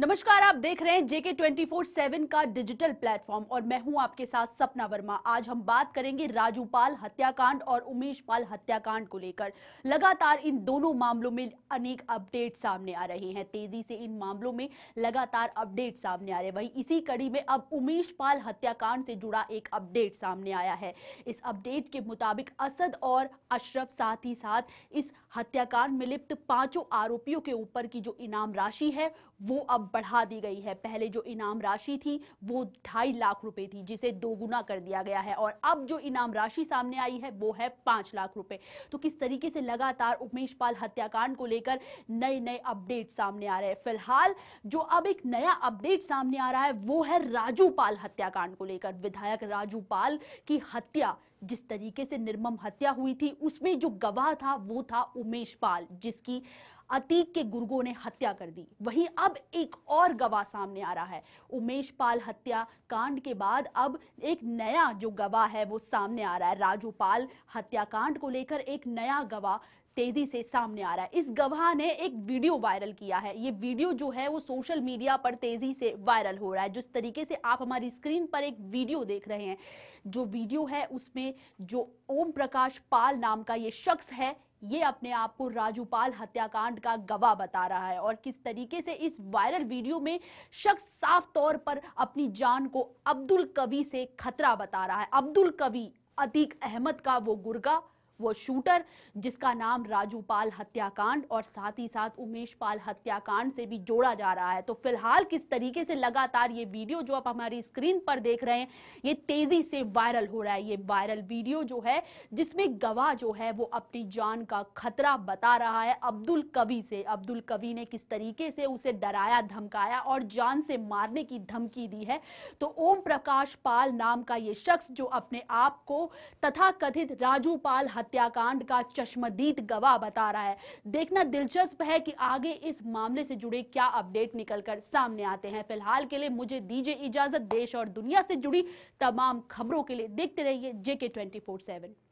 नमस्कार आप देख रहे हैं जेके ट्वेंटी फोर सेवन का डिजिटल प्लेटफॉर्म और मैं हूं आपके साथ सपना वर्मा आज हम बात करेंगे राजू पाल हत्याकांड और उमेश पाल हत्याकांड को लेकर लगातार इन दोनों मामलों में अनेक अपडेट सामने आ रहे हैं तेजी से इन मामलों में लगातार अपडेट सामने आ रहे हैं वहीं इसी कड़ी में अब उमेश पाल हत्याकांड से जुड़ा एक अपडेट सामने आया है इस अपडेट के मुताबिक असद और अशरफ साथ ही साथ इस हत्याकांड में लिप्त पांचों आरोपियों के ऊपर की जो इनाम राशि है वो अब बढ़ा दी गई है पहले जो इनाम राशि थी वो ढाई लाख रुपए थी जिसे दोगुना कर दिया गया है और अब जो इनाम राशि सामने आई है वो है पांच लाख रुपए तो किस तरीके से लगातार उमेश पाल हत्याकांड को लेकर नए नए अपडेट सामने आ रहे हैं फिलहाल जो अब एक नया अपडेट सामने आ रहा है वो है राजू पाल हत्याकांड को लेकर विधायक राजू पाल की हत्या जिस तरीके से निर्मम हत्या हुई थी उसमें जो गवाह था वो था उमेश पाल जिसकी अतीक के गुर्गों ने हत्या कर दी वहीं अब एक और गवाह सामने आ रहा है उमेश पाल हत्या कांड के बाद अब एक नया जो गवाह है वो सामने आ रहा है राजू पाल हत्याकांड को लेकर एक नया गवाह तेजी से सामने आ रहा है इस गवाह ने एक वीडियो वायरल किया है ये वीडियो जो है वो सोशल मीडिया पर तेजी से वायरल हो रहा है जिस तरीके से आप हमारी स्क्रीन पर एक वीडियो देख रहे हैं जो वीडियो है उसमें जो ओम प्रकाश पाल नाम का ये शख्स है ये अपने आप को राजूपाल हत्याकांड का गवाह बता रहा है और किस तरीके से इस वायरल वीडियो में शख्स साफ तौर पर अपनी जान को अब्दुल कवि से खतरा बता रहा है अब्दुल कवि अतीक अहमद का वो गुर्गा वो शूटर जिसका नाम राजू पाल हत्याकांड और साथ ही साथ उमेश पाल हत्याकांड से भी जोड़ा जा रहा है तो फिलहाल किस तरीके से लगातार ये वीडियो जो आप हमारी स्क्रीन पर देख रहे हैं ये तेजी से वायरल हो रहा है ये वायरल वीडियो जो है जिसमें गवाह जो है वो अपनी जान का खतरा बता रहा है अब्दुल कवि से अब्दुल कवि ने किस तरीके से उसे डराया धमकाया और जान से मारने की धमकी दी है तो ओम प्रकाश पाल नाम का ये शख्स जो अपने आप को तथाकथित राजू पाल हत्याकांड का चश्मदीद गवाह बता रहा है देखना दिलचस्प है कि आगे इस मामले से जुड़े क्या अपडेट निकलकर सामने आते हैं फिलहाल के लिए मुझे दीजिए इजाजत देश और दुनिया से जुड़ी तमाम खबरों के लिए देखते रहिए जेके ट्वेंटी फोर सेवन